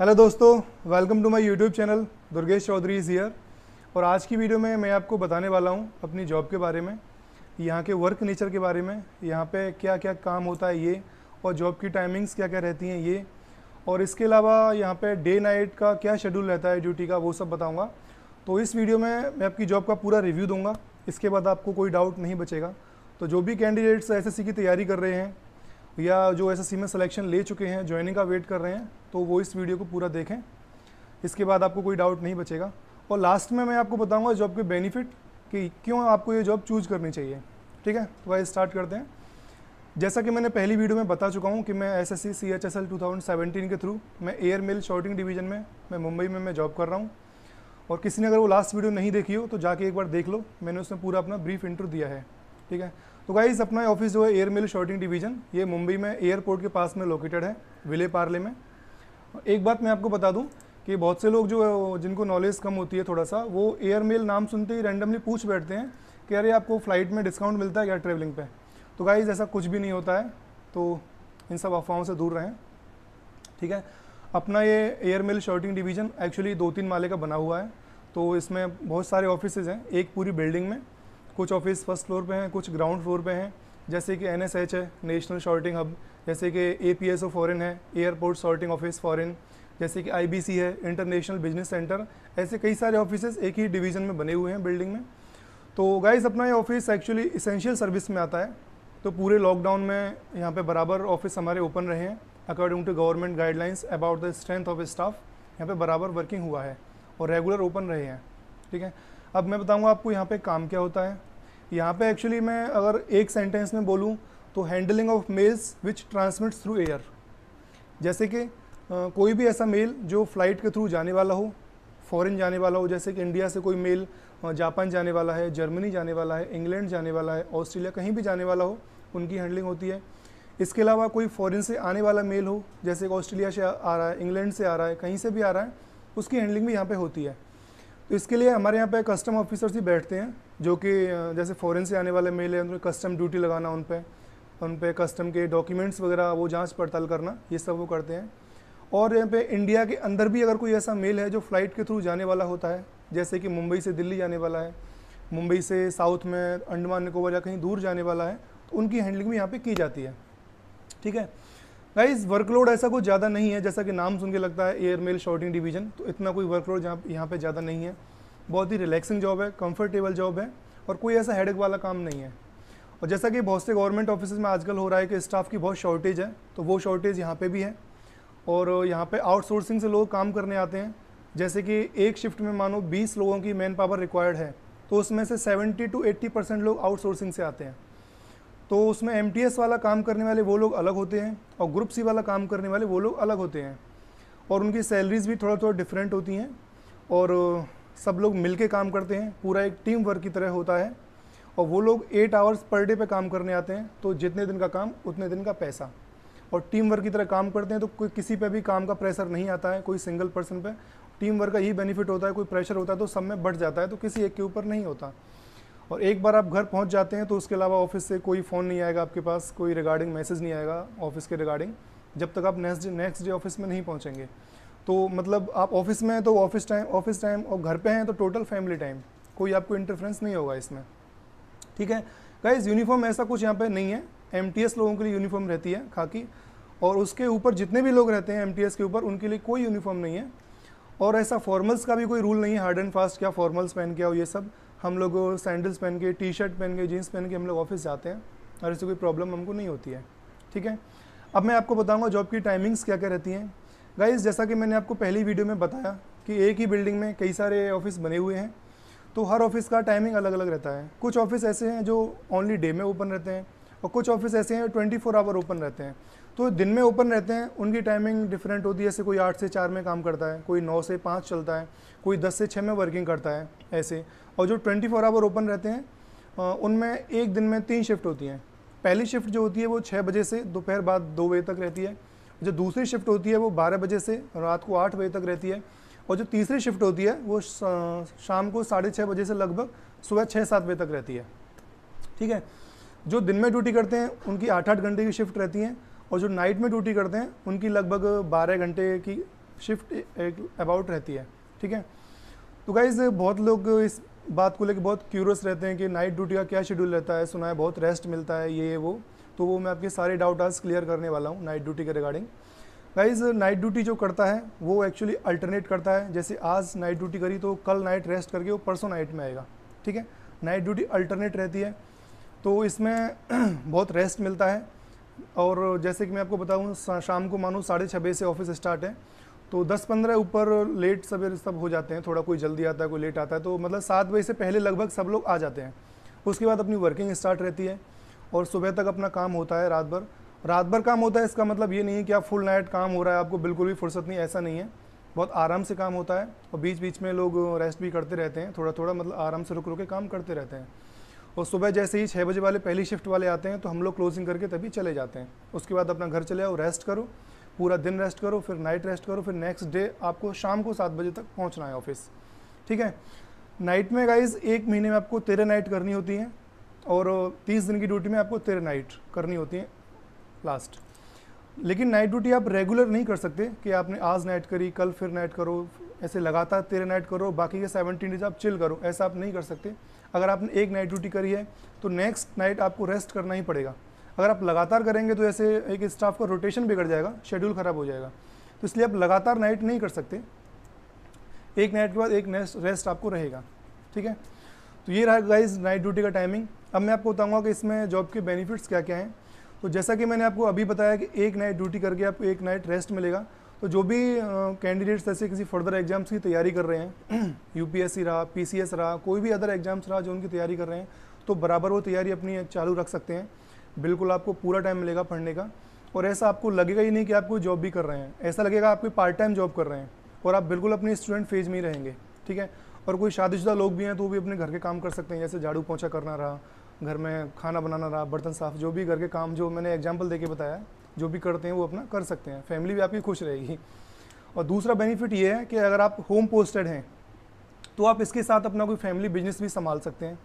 hello दोस्तों welcome to my YouTube channel Durgesh Chaudhary is here और आज की वीडियो में मैं आपको बताने वाला हूँ अपनी जॉब के बारे में यहाँ के वर्क नेचर के बारे में यहाँ पे क्या क्या काम होता है ये और जॉब की टाइमिंग्स क्या क्या रहती हैं ये और इसके अलावा यहाँ पे डे नाइट का क्या शेड्यूल रहता है ड्यूटी का वो सब बताऊँगा तो इस वीडियो में मैं आपकी जॉब का पूरा रिव्यू दूँगा इसके बाद आपको कोई डाउट नहीं बचेगा तो जो भी कैंडिडेट्स एस की तैयारी कर रहे हैं या जो एस में सिलेक्शन ले चुके हैं ज्वाइनिंग का वेट कर रहे हैं तो वो इस वीडियो को पूरा देखें इसके बाद आपको कोई डाउट नहीं बचेगा और लास्ट में मैं आपको बताऊंगा जॉब के बेनिफिट कि क्यों आपको ये जॉब चूज करनी चाहिए ठीक है तो वह स्टार्ट करते हैं जैसा कि मैंने पहली वीडियो में बता चुका हूँ कि मैं S S C C H S L two thousand seventeen के थ्रू मैं एयर मिल शॉर्टिंग डिवीजन में मैं मुंबई में मैं जॉब कर रहा हूँ और किसी ने अगर वो लास्ट वीडियो नहीं देखी हो तो जाके एक बार देख लो मैंने उसमें पूरा अपना ब्रीफ इंटरव्यू दिया है ठीक है तो गाइज अपना ऑफिस जो है एयर मिल शॉर्टिंग डिवीजन ये मुंबई में एयरपोर्ट के पास में लोकेटेड है विले पार्ले में एक बात मैं आपको बता दूं कि बहुत से लोग जो जिनको नॉलेज कम होती है थोड़ा सा वो एयर मेल नाम सुनते ही रैंडमली पूछ बैठते हैं कि अरे आपको फ़्लाइट में डिस्काउंट मिलता है क्या ट्रेवलिंग पे तो गाइज ऐसा कुछ भी नहीं होता है तो इन सब अफवाहों से दूर रहें ठीक है अपना ये air mail sorting division actually दो तीन माले का बना हुआ है तो इसमें बहुत सारे ऑफिसेज हैं एक पूरी बिल्डिंग में कुछ ऑफिस फर्स्ट फ्लोर पे हैं कुछ ग्राउंड फ्लोर पे हैं जैसे कि एन है नेशनल शॉर्टिंग हब जैसे कि ए पी एस ओ फॉरन है एयरपोर्ट शॉर्टिंग ऑफिस फॉरन जैसे कि आई बी सी है इंटरनेशनल बिजनेस सेंटर ऐसे कई सारे ऑफिस एक ही डिवीज़न में बने हुए हैं बिल्डिंग में तो गाइज़ अपना ये ऑफिस एक्चुअली इसेंशियल सर्विस में आता है तो पूरे लॉकडाउन में यहाँ पे बराबर ऑफिस हमारे ओपन रहे हैं according to government guidelines about the strength of staff यहाँ पे बराबर वर्किंग हुआ है और रेगुलर ओपन रहे हैं ठीक है अब मैं बताऊँगा आपको यहाँ पे काम क्या होता है यहाँ पे एक्चुअली मैं अगर एक सेंटेंस में बोलूँ तो handling of mails which transmits through air जैसे कि कोई भी ऐसा मेल जो फ्लाइट के थ्रू जाने वाला हो फॉरेन जाने वाला हो जैसे कि इंडिया से कोई मेल जापान जाने वाला है जर्मनी जाने वाला है इंग्लैंड जाने वाला है ऑस्ट्रेलिया कहीं भी जाने वाला हो उनकी हैंडलिंग होती है इसके अलावा कोई फॉरेन से आने वाला मेल हो जैसे कि ऑस्ट्रेलिया से आ रहा है इंग्लैंड से आ रहा है कहीं से भी आ रहा है उसकी हैंडलिंग भी यहाँ पे होती है तो इसके लिए हमारे यहाँ पे कस्टम ऑफिसर्स ही बैठते हैं जो कि जैसे फॉरेन से आने वाले मेल है उनमें कस्टम ड्यूटी लगाना उन पर उन पर कस्टम के डॉक्यूमेंट्स वगैरह वो जांच पड़ताल करना ये सब वो करते हैं और यहाँ पे इंडिया के अंदर भी अगर कोई ऐसा मेल है जो फ्लाइट के थ्रू जाने वाला होता है जैसे कि मुंबई से दिल्ली जाने वाला है मुंबई से साउथ में अंडमान निकोबार या कहीं दूर जाने वाला है तो उनकी हैंडलिंग भी यहाँ पे की जाती है ठीक है गाइज वर्कलोड ऐसा कुछ ज़्यादा नहीं है जैसा कि नाम सुन के लगता है एयर मेल शॉर्टिंग डिवीजन तो इतना कोई वर्कलोड यहाँ यहाँ पे ज़्यादा नहीं है बहुत ही रिलैक्सिंग जॉब है कंफर्टेबल जॉब है और कोई ऐसा हेडक वाला काम नहीं है और जैसा कि बहुत से गवर्नमेंट ऑफिस में आजकल हो रहा है कि स्टाफ की बहुत शॉर्टेज है तो वो शॉर्टेज यहाँ पर भी है और यहाँ पर आउटसोर्सिंग से लोग काम करने आते हैं जैसे कि एक शिफ्ट में मानो बीस लोगों की मैन पावर रिक्वायर्ड है तो उसमें से सेवेंटी टू एट्टी परसेंट लोग आउटसोर्सिंग से आते हैं तो उसमें एम वाला काम करने वाले वो लोग अलग होते हैं और ग्रुप सी वाला काम करने वाले वो लोग अलग होते हैं और उनकी सैलरीज़ भी थोड़ा थोड़ा डिफरेंट होती हैं और सब लोग मिल के काम करते हैं पूरा एक टीम वर्क की तरह होता है और वो लोग एट आवर्स पर डे पे काम करने आते हैं तो जितने दिन का काम उतने दिन का पैसा और टीम वर्क की तरह काम करते हैं तो कोई किसी पे भी काम का प्रेशर नहीं आता है कोई सिंगल पर्सन पे टीम वर्क का यही बेनिफिट होता है कोई प्रेशर होता है तो सब में बढ़ जाता है तो किसी एक के ऊपर नहीं होता और एक बार आप घर पहुंच जाते हैं तो उसके अलावा ऑफिस से कोई फ़ोन नहीं आएगा आपके पास कोई रिगार्डिंग मैसेज नहीं आएगा ऑफिस के रिगार्डिंग जब तक आप नेक्स्ट नेक्स्ट डे ऑफिस में नहीं पहुँचेंगे तो मतलब आप ऑफिस में हैं तो ऑफिस टाइम ऑफिस टाइम और घर पर हैं तो टोटल फैमिली टाइम कोई आपको इंटरफ्रेंस नहीं होगा इसमें ठीक है गाइज यूनिफॉर्म ऐसा कुछ यहाँ पर नहीं है एम लोगों के लिए यूनिफॉर्म रहती है खाकी और उसके ऊपर जितने भी लोग रहते हैं एम के ऊपर उनके लिए कोई यूनिफॉर्म नहीं है और ऐसा फॉर्मल्स का भी कोई रूल नहीं है हार्ड एंड फास्ट क्या फॉर्मल्स पहन के और ये सब हम लोग सैंडल्स पहन के टी शर्ट पहन के जीन्स पहन के हम लोग ऑफिस जाते हैं और इससे कोई प्रॉब्लम हमको नहीं होती है ठीक है अब मैं आपको बताऊंगा जॉब की टाइमिंग्स क्या क्या रहती हैं गाइज जैसा कि मैंने आपको पहली वीडियो में बताया कि एक ही बिल्डिंग में कई सारे ऑफिस बने हुए हैं तो हर ऑफिस का टाइमिंग अलग अलग रहता है कुछ ऑफिस ऐसे हैं जो ओनली डे में ओपन रहते हैं और कुछ ऑफिस ऐसे हैं ट्वेंटी फोर आवर ओपन रहते हैं तो दिन में ओपन रहते हैं उनकी टाइमिंग डिफरेंट होती है जैसे कोई आठ से चार में काम करता है कोई नौ से पाँच चलता है कोई दस से छः में वर्किंग करता है ऐसे और जो 24 फोर आवर ओपन रहते हैं उनमें एक दिन में तीन शिफ्ट होती हैं पहली शिफ्ट जो होती है वो छः बजे से दोपहर बाद दो बजे तक रहती है जो दूसरी शिफ्ट होती है वो बारह बजे से रात को आठ बजे तक रहती है और जो तीसरी शिफ्ट होती है वो शाम को साढ़े छः बजे से लगभग सुबह छः सात बजे तक रहती है ठीक है जो दिन में ड्यूटी करते हैं उनकी आठ आठ घंटे की शिफ्ट रहती हैं और जो नाइट में ड्यूटी करते हैं उनकी लगभग बारह घंटे की शिफ्ट एक अबाउट रहती है ठीक है तो गाइज़ बहुत लोग इस बात को लेकर बहुत क्यूरियस रहते हैं कि नाइट ड्यूटी का क्या शेड्यूल रहता है सुना है बहुत रेस्ट मिलता है ये वो तो वो मैं आपके सारे डाउट आज क्लियर करने वाला हूँ नाइट ड्यूटी के रिगार्डिंग गाइज नाइट ड्यूटी जो करता है वो एक्चुअली अल्टरनेट करता है जैसे आज नाइट ड्यूटी करी तो कल नाइट रेस्ट करके वो परसों नाइट में आएगा ठीक है नाइट ड्यूटी अल्टरनेट रहती है तो इसमें बहुत रेस्ट मिलता है और जैसे कि मैं आपको बताऊँ शाम को मानो साढ़े छः बजे से ऑफिस स्टार्ट है तो 10-15 ऊपर लेट सवेरे सब हो जाते हैं थोड़ा कोई जल्दी आता है कोई लेट आता है तो मतलब सात बजे से पहले लगभग सब लोग आ जाते हैं उसके बाद अपनी वर्किंग स्टार्ट रहती है और सुबह तक अपना काम होता है रात भर रात भर काम होता है इसका मतलब ये नहीं है कि आप फुल नाइट काम हो रहा है आपको बिल्कुल भी फुर्सत नहीं ऐसा नहीं है बहुत आराम से काम होता है और बीच बीच में लोग रेस्ट भी करते रहते हैं थोड़ा थोड़ा मतलब आराम से रुक रुक के काम करते रहते हैं और सुबह जैसे ही छः बजे वाले पहली शिफ्ट वाले आते हैं तो हम लोग क्लोजिंग करके तभी चले जाते हैं उसके बाद अपना घर चले आओ रेस्ट करो पूरा दिन रेस्ट करो फिर नाइट रेस्ट करो फिर नेक्स्ट डे आपको शाम को सात बजे तक पहुंचना है ऑफिस ठीक है नाइट में गाइज एक महीने में आपको तेरह नाइट करनी होती हैं और तीस दिन की ड्यूटी में आपको तेरह नाइट करनी होती हैं लास्ट लेकिन नाइट ड्यूटी आप रेगुलर नहीं कर सकते कि आपने आज नाइट करी कल फिर नाइट करो ऐसे लगातार तेरह नाइट करो बाकी के सेवनटीन डेज आप चिल करो ऐसा आप नहीं कर सकते अगर आपने एक नाइट ड्यूटी करी है तो नेक्स्ट नाइट आपको रेस्ट करना ही पड़ेगा अगर आप लगातार करेंगे तो ऐसे एक स्टाफ का रोटेशन बिगड़ जाएगा शेड्यूल ख़राब हो जाएगा तो इसलिए आप लगातार नाइट नहीं कर सकते एक नाइट के बाद एक नेक्स्ट रेस्ट आपको रहेगा ठीक है तो ये रहा गाइज नाइट ड्यूटी का टाइमिंग अब मैं आपको बताऊँगा कि इसमें जॉब के बेनिफिट्स क्या क्या हैं तो जैसा कि मैंने आपको अभी बताया कि एक नाइट ड्यूटी करके आपको एक नाइट रेस्ट मिलेगा तो जो भी कैंडिडेट्स ऐसे किसी फर्दर एग्जाम्स की तैयारी कर रहे हैं यूपीएससी रहा पीसीएस रहा कोई भी अदर एग्जाम्स रहा जो उनकी तैयारी कर रहे हैं तो बराबर वो तैयारी अपनी चालू रख सकते हैं बिल्कुल आपको पूरा टाइम मिलेगा पढ़ने का और ऐसा आपको लगेगा ही नहीं कि आप कोई जॉब भी कर रहे हैं ऐसा लगेगा आप कोई पार्ट टाइम जॉब कर रहे हैं और आप बिल्कुल अपने स्टूडेंट फेज में ही रहेंगे ठीक है और कोई शादीशुदा लोग भी हैं तो वो भी अपने घर के काम कर सकते हैं जैसे झाड़ू पोछा करना रहा घर में खाना बनाना रहा बर्तन साफ जो भी घर के काम जो मैंने एग्जाम्पल दे के बताया जो भी करते हैं वो अपना कर सकते हैं फैमिली भी आपकी खुश रहेगी और दूसरा बेनिफिट ये है कि अगर आप होम पोस्टेड हैं तो आप इसके साथ अपना कोई फैमिली बिजनेस भी संभाल सकते हैं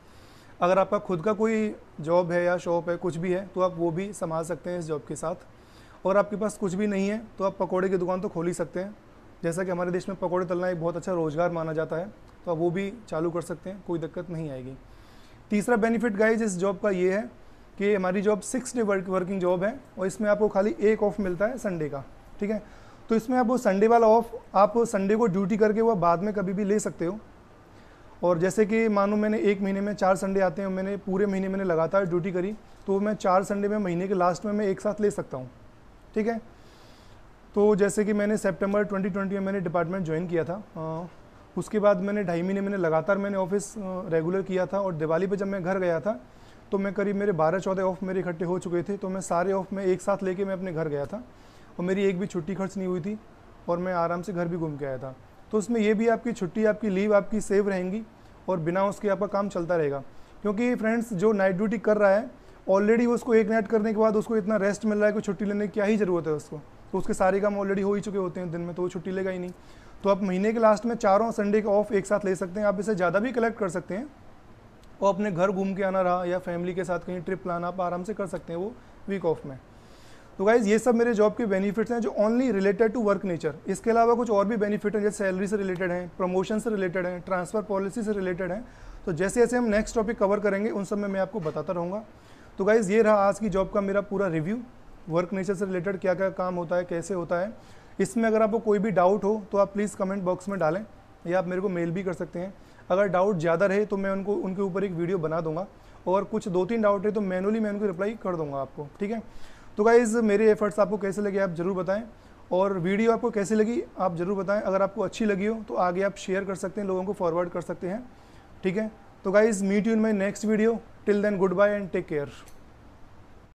अगर आपका खुद का कोई जॉब है या शॉप है कुछ भी है तो आप वो भी संभाल सकते हैं इस जॉब के साथ और आपके पास कुछ भी नहीं है तो आप पकौड़े की दुकान तो खोल ही सकते हैं जैसा कि हमारे देश में पकौड़े तलना एक बहुत अच्छा रोज़गार माना जाता है तो आप वो भी चालू कर सकते हैं कोई दिक्कत नहीं आएगी तीसरा बेनिफिट गाइज इस जॉब का ये है कि हमारी job six day work working job है और इसमें आपको खाली एक ऑफ मिलता है संडे का ठीक है तो इसमें आप वो संडे वाला ऑफ आप संडे को ड्यूटी करके वह बाद में कभी भी ले सकते हो और जैसे कि मानो मैंने एक महीने में चार संडे आते हैं मैंने पूरे महीने मैंने लगातार ड्यूटी करी तो मैं चार संडे में महीने के लास्ट में मैं एक साथ ले सकता हूँ ठीक है तो जैसे कि मैंने सेप्टेम्बर ट्वेंटी में मैंने डिपार्टमेंट ज्वाइन किया था आ, उसके बाद मैंने ढाई महीने मैंने लगातार मैंने ऑफिस रेगुलर किया था और दिवाली पर जब मैं घर गया था तो मैं करीब मेरे बारह चौदह ऑफ मेरे इकट्ठे हो चुके थे तो मैं सारे ऑफ में एक साथ लेके मैं अपने घर गया था और मेरी एक भी छुट्टी खर्च नहीं हुई थी और मैं आराम से घर भी घूम के आया था तो उसमें ये भी आपकी छुट्टी आपकी लीव आपकी सेव रहेंगी और बिना उसके आपका काम चलता रहेगा क्योंकि फ्रेंड्स जो नाइट ड्यूटी कर रहा है ऑलरेडी उसको एक नाइट करने के बाद उसको इतना रेस्ट मिल रहा है कि छुट्टी लेने की क्या ही ज़रूरत है उसको तो उसके सारे काम ऑलरेडी हो ही चुके होते हैं दिन में तो वो छुट्टी लेगा ही नहीं तो आप महीने के लास्ट में चारों संडे का ऑफ एक साथ ले सकते हैं आप इसे ज़्यादा भी कलेक्ट कर सकते हैं और अपने घर घूम के आना रहा या फैमिली के साथ कहीं ट्रिप प्लान आप आराम से कर सकते हैं वो वीक ऑफ में तो गाइज ये सब मेरे जॉब के बेनिफिट्स हैं जो only related to work nature इसके अलावा कुछ और भी बेनिफिट हैं जैसे सैलरी से रिलेटेड हैं प्रमोशन से रिलेटेड हैं ट्रांसफर पॉलिसी से रिलेटेड हैं तो जैसे जैसे हम नेक्स्ट टॉपिक कवर करेंगे उन सब में मैं आपको बताता रहूँगा तो गाइज़ ये रहा आज की जॉब का मेरा पूरा रिव्यू वर्क नेचर से रिलेटेड क्या क्या काम होता है कैसे होता है इसमें अगर आपको कोई भी डाउट हो तो आप प्लीज़ कमेंट बॉक्स में डालें या आप मेरे को मेल भी कर सकते हैं अगर डाउट ज़्यादा रहे तो मैं उनको उनके ऊपर एक वीडियो बना दूंगा और कुछ दो तीन डाउट है तो मैनुअली मैं उनको रिप्लाई कर दूंगा आपको ठीक है तो गाइज़ मेरे एफर्ट्स आपको कैसे लगे आप ज़रूर बताएं और वीडियो आपको कैसे लगी आप ज़रूर बताएं अगर आपको अच्छी लगी हो तो आगे आप शेयर कर सकते हैं लोगों को फॉरवर्ड कर सकते हैं ठीक है तो guys meet you in my next video till then goodbye and take care